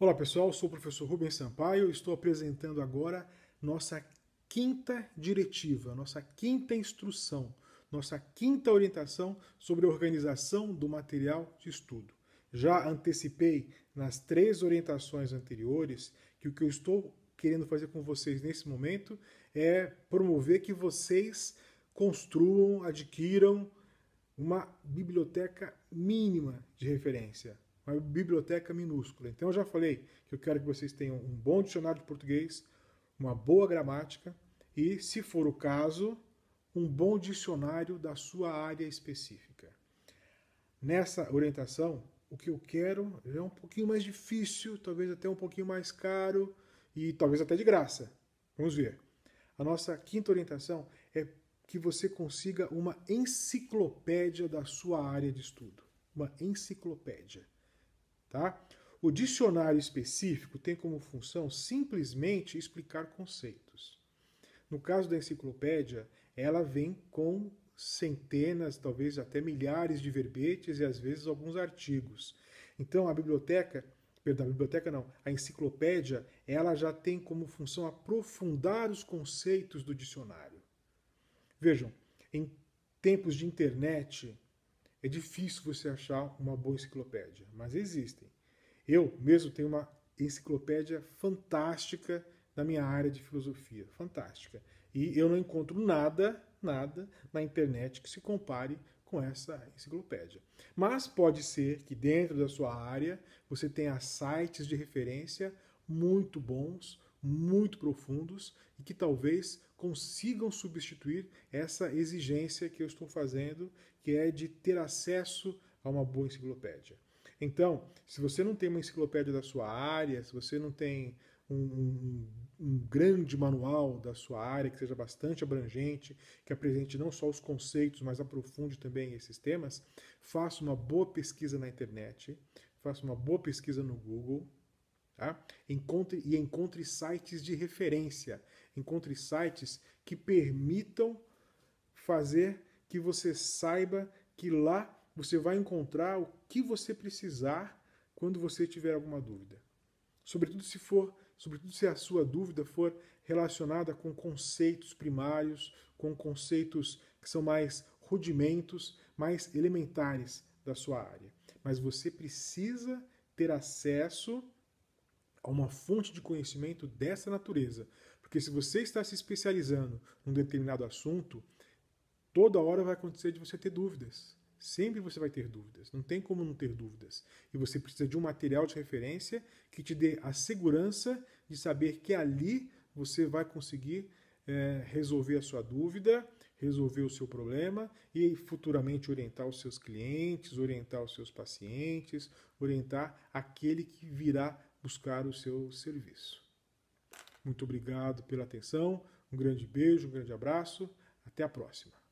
Olá pessoal, sou o professor Rubens Sampaio e estou apresentando agora nossa quinta diretiva, nossa quinta instrução, nossa quinta orientação sobre a organização do material de estudo. Já antecipei nas três orientações anteriores que o que eu estou querendo fazer com vocês nesse momento é promover que vocês construam, adquiram uma biblioteca mínima de referência uma biblioteca minúscula. Então eu já falei que eu quero que vocês tenham um bom dicionário de português, uma boa gramática e, se for o caso, um bom dicionário da sua área específica. Nessa orientação, o que eu quero é um pouquinho mais difícil, talvez até um pouquinho mais caro e talvez até de graça. Vamos ver. A nossa quinta orientação é que você consiga uma enciclopédia da sua área de estudo. Uma enciclopédia. Tá? O dicionário específico tem como função simplesmente explicar conceitos. No caso da enciclopédia, ela vem com centenas, talvez até milhares de verbetes e às vezes alguns artigos. Então a biblioteca, perdão, a biblioteca não, a enciclopédia, ela já tem como função aprofundar os conceitos do dicionário. Vejam, em tempos de internet, é difícil você achar uma boa enciclopédia, mas existem. Eu mesmo tenho uma enciclopédia fantástica na minha área de filosofia, fantástica. E eu não encontro nada, nada na internet que se compare com essa enciclopédia. Mas pode ser que dentro da sua área você tenha sites de referência muito bons muito profundos e que talvez consigam substituir essa exigência que eu estou fazendo, que é de ter acesso a uma boa enciclopédia. Então, se você não tem uma enciclopédia da sua área, se você não tem um, um, um, grande manual da sua área, que seja bastante abrangente, que apresente não só os conceitos, mas aprofunde também esses temas, faça uma boa pesquisa na internet, faça uma boa pesquisa no Google, Tá? Encontre, e encontre sites de referência, encontre sites que permitam fazer que você saiba que lá você vai encontrar o que você precisar quando você tiver alguma dúvida. Sobretudo se for, sobretudo se a sua dúvida for relacionada com conceitos primários, com conceitos que são mais rudimentos, mais elementares da sua área. Mas você precisa ter acesso a uma fonte de conhecimento dessa natureza. Porque se você está se especializando num determinado assunto, toda hora vai acontecer de você ter dúvidas. Sempre você vai ter dúvidas, não tem como não ter dúvidas. E você precisa de um material de referência que te dê a segurança de saber que ali você vai conseguir é, resolver a sua dúvida, resolver o seu problema e futuramente orientar os seus clientes, orientar os seus pacientes, orientar aquele que virá buscar o seu serviço. Muito obrigado pela atenção, um grande beijo, um grande abraço, até a próxima.